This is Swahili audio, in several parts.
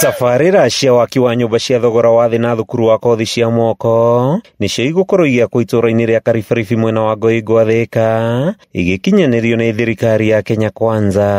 tabarĩra cia waki wa nyũmba cia thogora wa thĩ na thukuru wa kothi cia moko nĩcio igũkorũo igĩakwo itũũra-inĩ rĩa karibaribi mwena wa ngoĩ ngwathĩka igĩkinyanĩrio nĩ thirikari ya kenya kwanza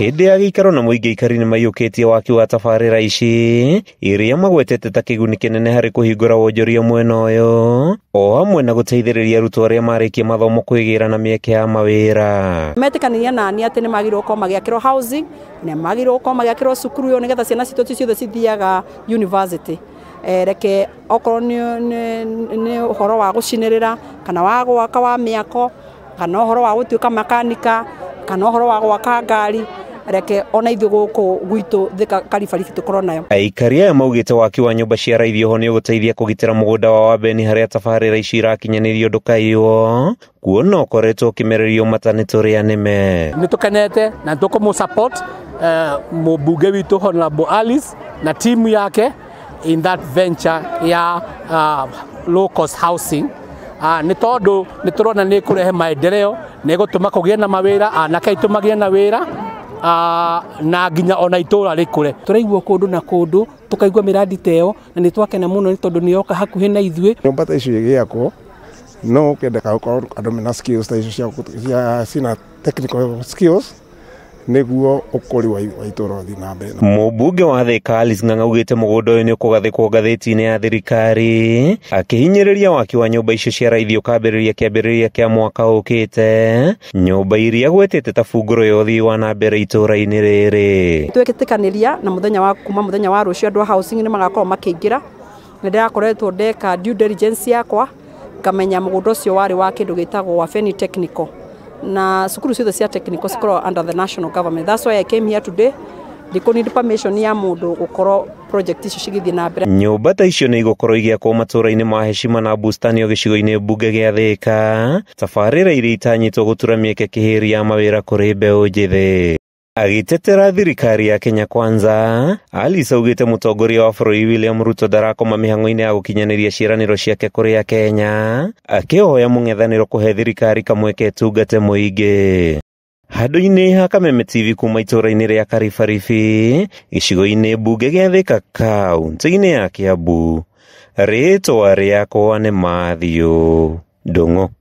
hindi ya gĩikaro na mũingĩ aikari nĩ maiyũkĩtie waki wa tabarĩra ici iria magwetete ta kĩguni kĩnene harĩ kũhingũra wonjoria mwena ũyũ o hamwe na gũteithĩrĩria arutwo arĩa marĩkia mathomo kwĩgĩra na mĩeke ya mawĩra metĩkanirie nani atĩ nĩ magĩrĩirwo gũkorwo magĩakĩrwo housing nĩ magĩrĩirwo gũkorwo magĩakĩrwo cukuru ũyũ nĩgetha ciana citũ ciothe cithiaga university reke okorwo ni uhoro wa gũcinĩrĩra kana wa gwaka wa mĩako kana uhoro wa gũtuĩka makanika kana ũhoro wa gwaka ngari reke ona ithu guku gwitu thika karibaribi tukorwo nayo aikari aya maugite waki wa nyumba cia raithi oho ni uguteithia kugitira mugunda wa wabeni haria tabarĩra icio irakinyanirio ndukaiywo kuona ũkoretwo ũkĩmererio matani tũrĩa nĩme nĩ tũkenete na tũkũmũ support uh, mũmbunge witũ honorable Alice na timu yake in that venture ya uh, low cost housing uh, nĩ tondũ nĩ tũrona nĩ kũrehe maendeleo nĩ gũtũma kũgĩe na mawĩra anake aitũ magĩe na wĩra Ah, na nginya ona itura rikure turaigua kundu na kundu tukaigua miradi teo na ni twakena muno ni tondu ni yoka hakuhi na ithuĩ nyũmba ta icio igĩakwo no kwendeka ka andũ mena skills ta icio cia sina technical skills niguo ukuri wa itoro uthi na mbere mũmbunge wa the kalis ng'ang'a ugĩte mũgũnda ũyũ nĩ ũkũgathĩkwo ngathĩti ya thirikari akihinyereria waki wa nyumba icio cia raithi ũkambĩrĩria kiabereria kia mwaka ukite nyumba iria gwetete ta bunguro ya ũthii wa na mbere itora inĩ rĩrĩ twĩtĩkanĩria na muthenya wa kuma muthenya wa rucio andũ housing ni magakorwo makĩingĩra nĩ ndĩrakoretwo ndeka due diligence yakwa ngamenya mũgũnda ucio wari wa kindu gĩtagwo wa Feni Technical na cukuru ciothe cia technical cikorwo under the national government that's why i came here today ndikå permission ya mundu gukorwo project icio cigithie na mbere nyumba ta icio nä igåkorwo igäakwo matå-ra-inä ma heshima na bustani o gä mbunge gä a ka tabarä ra iria itanyitwo gå tura mä eke kä hä ri ya mawä ra kå rä mbeå njä thä agĩtetera thirikari ya Kenya Kwanza. Alice augĩte mũtongoria wa bũrũri William Ruto ndarakoma mĩhang'o-inĩ ya gũkinyanĩria ciĩranĩro ciake kũrĩ Akenya, akĩhoya mũng'ethanĩro kũhe thirikari kamweke ĩtungate mũingĩ. Handũ-inĩ ha Kameme TV kuma itũũra-inĩ rĩa Karibaribi, gĩcigo-inĩ mbunge gĩa Thika kaunti-inĩ ya kĩambu rĩĩtwa rĩakwa nĩ Mathio Ndung'u.